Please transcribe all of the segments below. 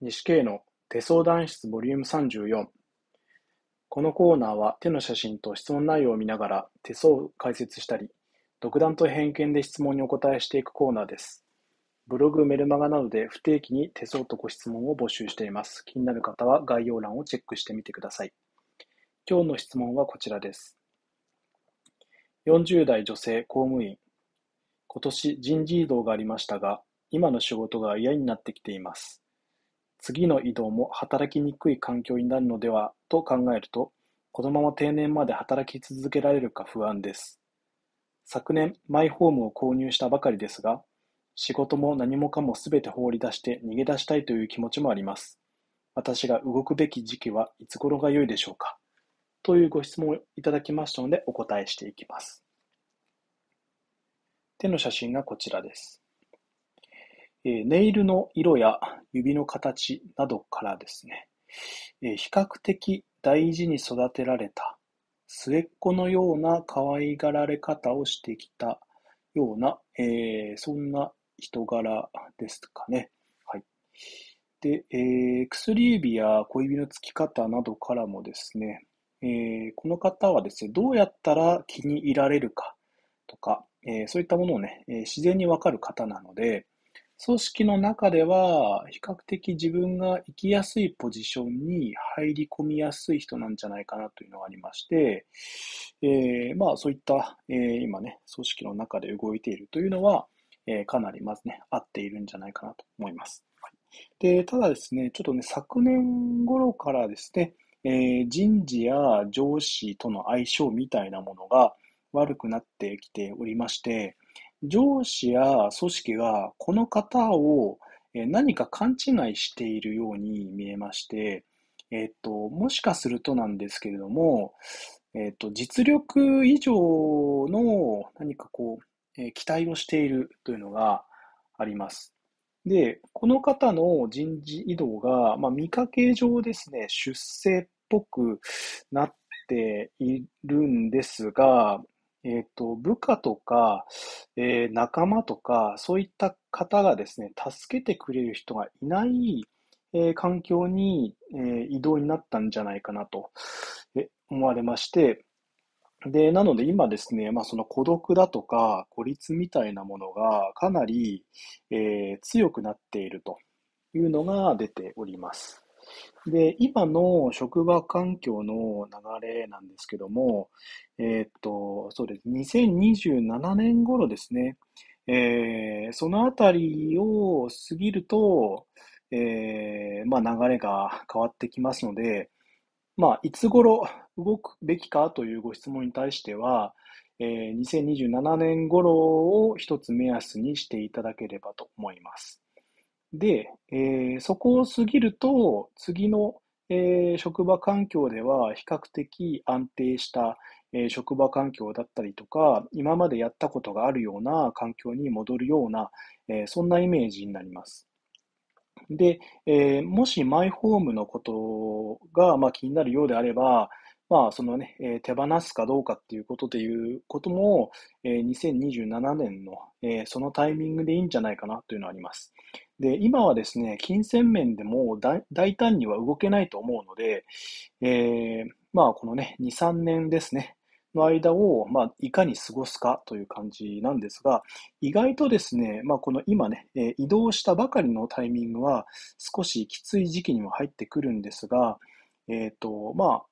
西系の手相談室ボリューム34このコーナーは手の写真と質問内容を見ながら手相を解説したり独断と偏見で質問にお答えしていくコーナーですブログメルマガなどで不定期に手相とご質問を募集しています気になる方は概要欄をチェックしてみてください今日の質問はこちらです40代女性公務員今年人事異動がありましたが今の仕事が嫌になってきています次の移動も働きにくい環境になるのではと考えると、このまま定年まで働き続けられるか不安です。昨年、マイホームを購入したばかりですが、仕事も何もかも全て放り出して逃げ出したいという気持ちもあります。私が動くべき時期はいつ頃が良いでしょうかというご質問をいただきましたのでお答えしていきます。手の写真がこちらです。ネイルの色や指の形などからですね、比較的大事に育てられた、末っ子のような可愛がられ方をしてきたような、えー、そんな人柄ですかね。はい。で、えー、薬指や小指のつき方などからもですね、えー、この方はですね、どうやったら気に入られるかとか、えー、そういったものをね、えー、自然にわかる方なので、組織の中では比較的自分が行きやすいポジションに入り込みやすい人なんじゃないかなというのがありまして、えー、まあそういった、えー、今ね、組織の中で動いているというのは、えー、かなりまずね、合っているんじゃないかなと思います。はい、で、ただですね、ちょっとね、昨年頃からですね、え人事や上司との相性みたいなものが悪くなってきておりまして、上司や組織がこの方をえ何か勘違いしているように見えまして、えっと、もしかするとなんですけれども、えっと、実力以上の何かこう、えー期待をしているというのがあります。で、この方の人事異動が、まあ、見かけ上ですね、出世っぽくなっているんですが、えっと、部下とか、えー仲間とか、そういった方がですね、助けてくれる人がいない、えー環境に、えー移動になったんじゃないかなと、え思われまして、で、なので今ですね、まあその孤独だとか孤立みたいなものがかなり、えー強くなっているというのが出ております。で、今の職場環境の流れなんですけども、えー、っと、そうです。2027年頃ですね。えー、そのあたりを過ぎると、えー、まあ流れが変わってきますので、まあ、いつ頃動くべきかというご質問に対しては、えー、2027年頃を一つ目安にしていただければと思います。で、えー、そこを過ぎると、次の、えー、職場環境では比較的安定した、えー、職場環境だったりとか、今までやったことがあるような環境に戻るような、えー、そんなイメージになります。で、えー、もしマイホームのことが、まあ、気になるようであれば、まあ、そのね、えー、手放すかどうかっていうことでいうことも、えー、2027年の、えー、そのタイミングでいいんじゃないかなというのはあります。で、今はですね、金銭面でも大胆には動けないと思うので、えー、まあ、このね、2、3年ですね、の間を、まあ、いかに過ごすかという感じなんですが、意外とですね、まあ、この今ね、えー、移動したばかりのタイミングは少しきつい時期にも入ってくるんですが、えっ、ー、と、まあ、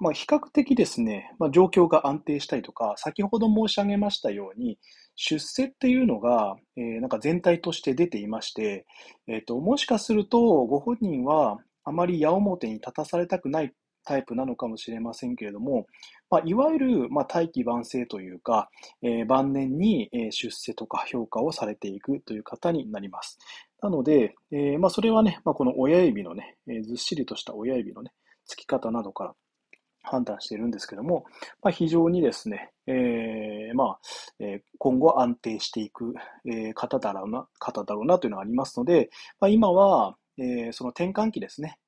まあ、比較的ですね、まあ、状況が安定したりとか、先ほど申し上げましたように、出世っていうのが、えー、なんか全体として出ていまして、えっ、ー、と、もしかするとご本人はあまり矢面に立たされたくないタイプなのかもしれませんけれども、まあ、いわゆる、まあ、大器晩成というか、えー、晩年に、え出世とか評価をされていくという方になります。なので、えまあ、それはね、まあ、この親指のね、えずっしりとした親指のね、つき方などから判断しているんですけども、まあ、非常にですね、えー、まあ、えー、今後安定していく、え方だろうな、方だろうなというのがありますので、まあ、今は、えー、その転換期ですね、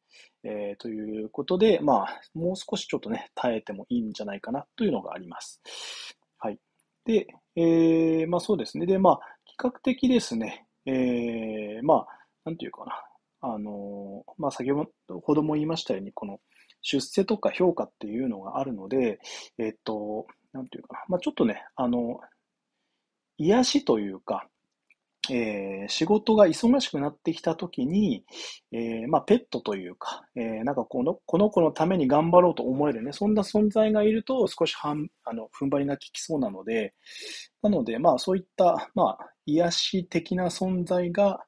えー、ということで、まあ、もう少しちょっとね、耐えてもいいんじゃないかなというのがあります。はい。で、えー、まあそうですね。で、まあ、比較的ですね、えー、まあ、なんていうかな。あのまあ先ほども言いましたように、この、出世とか評価っていうのがあるので、えっと、なんていうかな、まあ、ちょっとね、あの、癒しというか、えー、仕事が忙しくなってきたときに、えー、まあ、ペットというか、えー、なんかこの、この子のために頑張ろうと思えるね、そんな存在がいると少しはん、あの、踏ん張りが効きそうなので、なので、まあ、そういった、まあ、癒し的な存在が、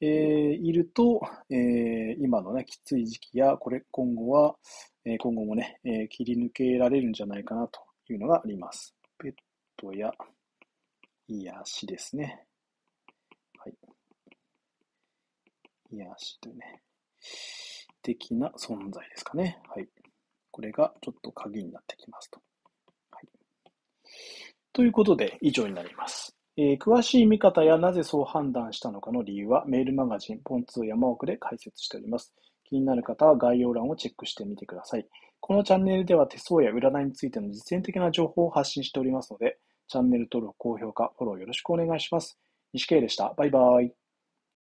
えいると、え今のね、きつい時期や、これ、今後は、え今後もね、え切り抜けられるんじゃないかなというのがあります。ペットや癒しですね。癒しというね、的な存在ですかね。はい。これがちょっと鍵になってきますと。はい。ということで、以上になります。えー、詳しい見方やなぜそう判断したのかの理由はメールマガジンポンツー山奥で解説しております。気になる方は概要欄をチェックしてみてください。このチャンネルでは手相や占いについての実践的な情報を発信しておりますので、チャンネル登録、高評価、フォローよろしくお願いします。西慶でした。バイバイ。